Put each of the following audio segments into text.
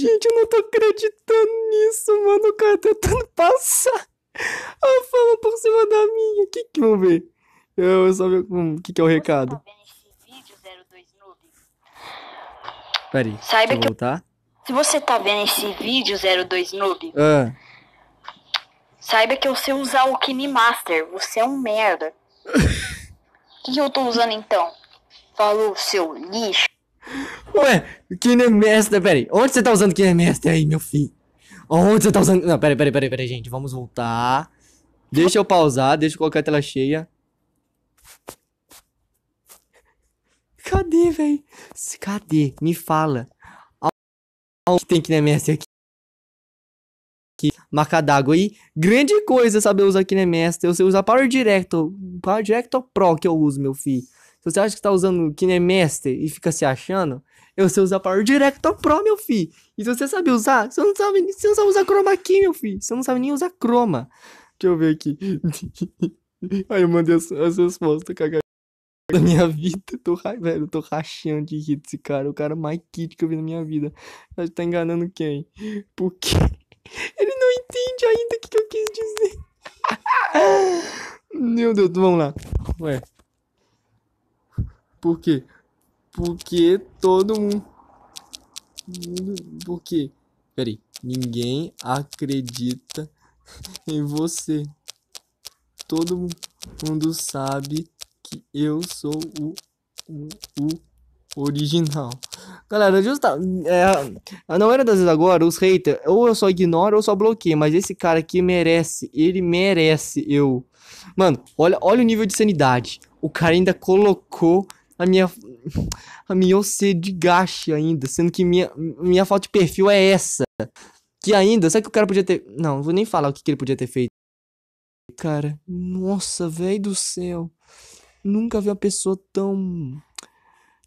gente, eu não tô acreditando nisso, mano. O cara tá tentando passar a fama por cima da minha. Que que vão ver? Eu, só ver o que que é o tá recado. Tá vídeo, Peraí, Saiba que voltar. Se você tá vendo esse vídeo, 02 Noob, ah. saiba que eu sei usar o Kini Master. Você é um merda. O que, que eu tô usando então? Falou, seu lixo. Ué, KineMaster, peraí. Onde você tá usando KineMaster aí, meu filho? Onde você tá usando... Não, peraí, peraí, peraí, peraí, gente. Vamos voltar. Deixa eu pausar, deixa eu colocar a tela cheia. Cadê, velho? Cadê? Me fala. Onde tem KineMaster aqui? marca d'água. aí? grande coisa saber usar Kinemaster né, mestre? Eu sei usar Power Director, Power Director Pro que eu uso, meu filho. Se você acha que tá usando KineMaster e fica se achando, eu sei usar Power Director Pro, meu filho. E se você sabe usar, você não sabe, você não sabe usar Chroma aqui, meu filho. Você não sabe nem usar Chroma. Deixa eu ver aqui. Aí eu mandei as, as respostas, cagada da minha vida. Eu tô, velho, eu tô rachando de rir desse cara. O cara mais kit que eu vi na minha vida. Acho que tá enganando quem? Porque ele não entende ainda o que, que eu quis dizer. meu Deus, vamos lá. Ué. Por quê? Porque todo mundo. Porque. Peraí. Ninguém acredita em você. Todo mundo sabe que eu sou o, o, o original. Galera, justa, é, não era das vezes agora, os haters, ou eu só ignoro ou só bloqueio, mas esse cara aqui merece, ele merece eu. Mano, olha, olha o nível de sanidade. O cara ainda colocou a minha, a minha OC de gacha ainda, sendo que minha, minha falta de perfil é essa. Que ainda, sabe que o cara podia ter. Não, vou nem falar o que, que ele podia ter feito. Cara, nossa, velho do céu. Nunca vi uma pessoa tão.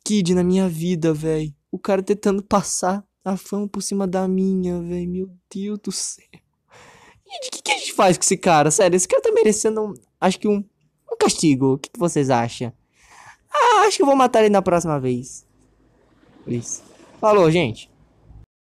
Kid na minha vida, velho. O cara tentando passar a fama por cima da minha, velho. Meu Deus do céu. Gente, o que, que a gente faz com esse cara? Sério, esse cara tá merecendo, um, acho que um, um castigo. O que, que vocês acham? acho que eu vou matar ele na próxima vez. Isso. Falou, gente.